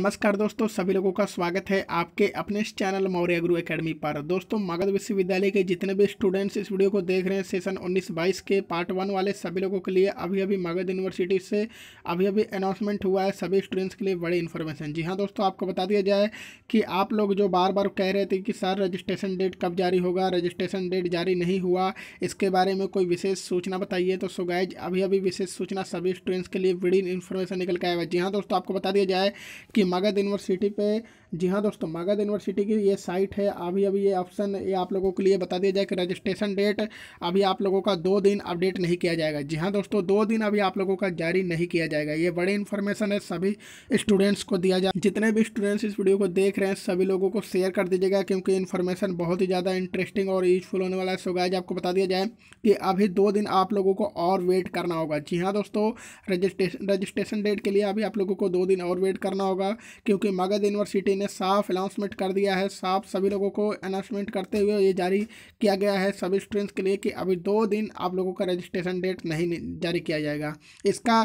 नमस्कार दोस्तों सभी लोगों का स्वागत है आपके अपने इस चैनल मौर्य गुरु एकेडमी पर दोस्तों मगध विश्वविद्यालय के जितने भी स्टूडेंट्स इस वीडियो को देख रहे हैं सेशन 19-22 के पार्ट वन वाले सभी लोगों के लिए अभी अभी मगध यूनिवर्सिटी से अभी अभी अनाउंसमेंट हुआ है सभी स्टूडेंट्स के लिए बड़ी इन्फॉर्मेशन जी हाँ दोस्तों आपको बता दिया जाए कि आप लोग जो बार बार कह रहे थे कि सर रजिस्ट्रेशन डेट कब जारी होगा रजिस्ट्रेशन डेट जारी नहीं हुआ इसके बारे में कोई विशेष सूचना बताइए तो सुगैज अभी अभी विशेष सूचना सभी स्टूडेंट्स के लिए बड़ी इन्फॉर्मेशन निकल के आएगा जी हाँ दोस्तों आपको बता दिया जाए कि मगध यूनिवर्सिटी पे जी हाँ दोस्तों मगध यूनिवर्सिटी की ये साइट है अभी अभी ये ऑप्शन ये आप लोगों के लिए बता दिया जाए कि रजिस्ट्रेशन डेट अभी आप लोगों का दो दिन अपडेट नहीं किया जाएगा जी हाँ दोस्तों दो दिन अभी आप लोगों का जारी नहीं किया जाएगा ये बड़ी इन्फॉर्मेशन है सभी स्टूडेंट्स को दिया जाए जितने भी स्टूडेंट्स इस वीडियो को देख रहे हैं सभी लोगों को शेयर कर दीजिएगा क्योंकि इन्फॉर्मेशन बहुत ही ज़्यादा इंटरेस्टिंग और यूजफुल होने वाला है सो गाइज आपको बता दिया जाए कि अभी दो दिन आप लोगों को और वेट करना होगा जी हाँ दोस्तों रजिस्ट्रेशन रजिस्ट्रेशन डेट के लिए अभी आप लोगों को दो दिन और वेट करना होगा क्योंकि मगध यूनिवर्सिटी ने साफ अनाउंसमेंट कर दिया है साफ सभी लोगों को अनाउंसमेंट करते हुए ये जारी किया गया है सभी स्टूडेंट्स के लिए कि अभी दो दिन आप लोगों का रजिस्ट्रेशन डेट नहीं जारी किया जाएगा इसका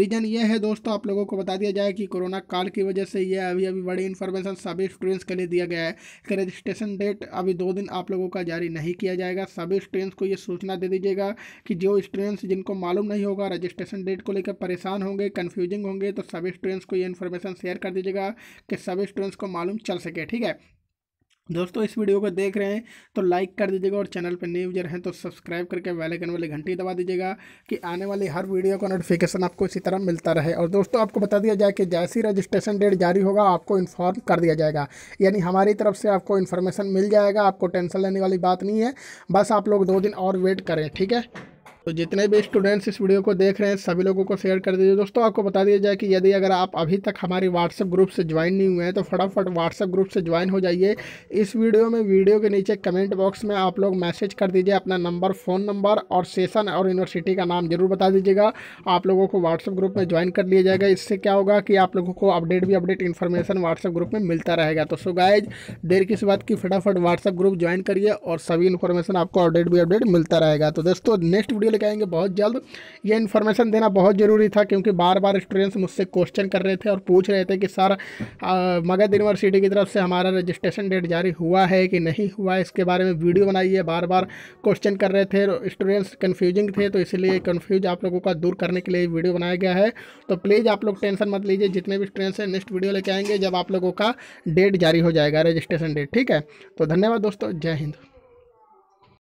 रीज़न ये है दोस्तों आप लोगों को बता दिया जाए कि कोरोना काल की वजह से यह अभी अभी बड़ी इन्फॉर्मेशन सभी स्टूडेंट्स के लिए दिया गया है कि रजिस्ट्रेशन डेट अभी दो दिन आप लोगों का जारी नहीं किया जाएगा सभी स्टूडेंट्स को ये सूचना दे दीजिएगा कि जो स्टूडेंट्स जिनको मालूम नहीं होगा रजिस्ट्रेशन डेट को लेकर परेशान होंगे कन्फ्यूजिंग होंगे तो सभी स्टूडेंट्स को ये इन्फॉर्मेशन शेयर कर दीजिएगा कि सभी स्टूडेंट्स इसको मालूम चल सके ठीक है दोस्तों इस वीडियो को देख रहे हैं तो लाइक कर दीजिएगा और चैनल पर न्यू यूजर हैं तो सब्सक्राइब करके बेल आइकन वाली घंटी दबा दीजिएगा कि आने वाली हर वीडियो का नोटिफिकेशन आपको इसी तरह मिलता रहे और दोस्तों आपको बता दिया जाए कि जैसी रजिस्ट्रेशन डेट जारी होगा आपको इन्फॉर्म कर दिया जाएगा यानी हमारी तरफ से आपको इन्फॉर्मेशन मिल जाएगा आपको टेंशन लेने वाली बात नहीं है बस आप लोग दो दिन और वेट करें ठीक है तो जितने भी स्टूडेंट्स इस वीडियो को देख रहे हैं सभी लोगों को शेयर कर दीजिए दोस्तों आपको बता दिया जाए कि यदि अगर आप अभी तक हमारे व्हाट्सअप ग्रुप से ज्वाइन नहीं हुए हैं तो फटाफट व्हाट्सअप ग्रुप से ज्वाइन हो जाइए इस वीडियो में वीडियो के नीचे कमेंट बॉक्स में आप लोग मैसेज कर दीजिए अपना नंबर फ़ोन नंबर और सेशन और यूनिवर्सिटी का नाम जरूर बता दीजिएगा आप लोगों को व्हाट्सअप ग्रुप में ज्वाइन कर लिया जाएगा इससे क्या होगा कि आप लोगों को अपडेट भी अपडेट इन्फॉर्मेशन व्हाट्सएप ग्रुप में मिलता रहेगा तो सो गाइज देर किस बात की फटाफट व्हाट्सअप ग्रुप ज्वाइन करिए और सभी इन्फॉर्मेशन आपको अपडेट भी अपडेट मिलता रहेगा तो दोस्तों नेक्स्ट वीडियो वीडियो लेके आएंगे बहुत जल्द ये इन्फॉर्मेशन देना बहुत ज़रूरी था क्योंकि बार बार स्टूडेंट्स मुझसे क्वेश्चन कर रहे थे और पूछ रहे थे कि सर मगध यूनिवर्सिटी की तरफ से हमारा रजिस्ट्रेशन डेट जारी हुआ है कि नहीं हुआ इसके बारे में वीडियो बनाई है बार बार क्वेश्चन कर रहे थे स्टूडेंट्स कन्फ्यूजिंग थे तो इसलिए कन्फ्यूज आप लोगों का दूर करने के लिए वीडियो बनाया गया है तो प्लीज़ आप लोग टेंशन मत लीजिए जितने भी स्टूडेंट्स हैं नेक्स्ट वीडियो लेके आएंगे जब आप लोगों का डेट जारी हो जाएगा रजिस्ट्रेशन डेट ठीक है तो धन्यवाद दोस्तों जय हिंद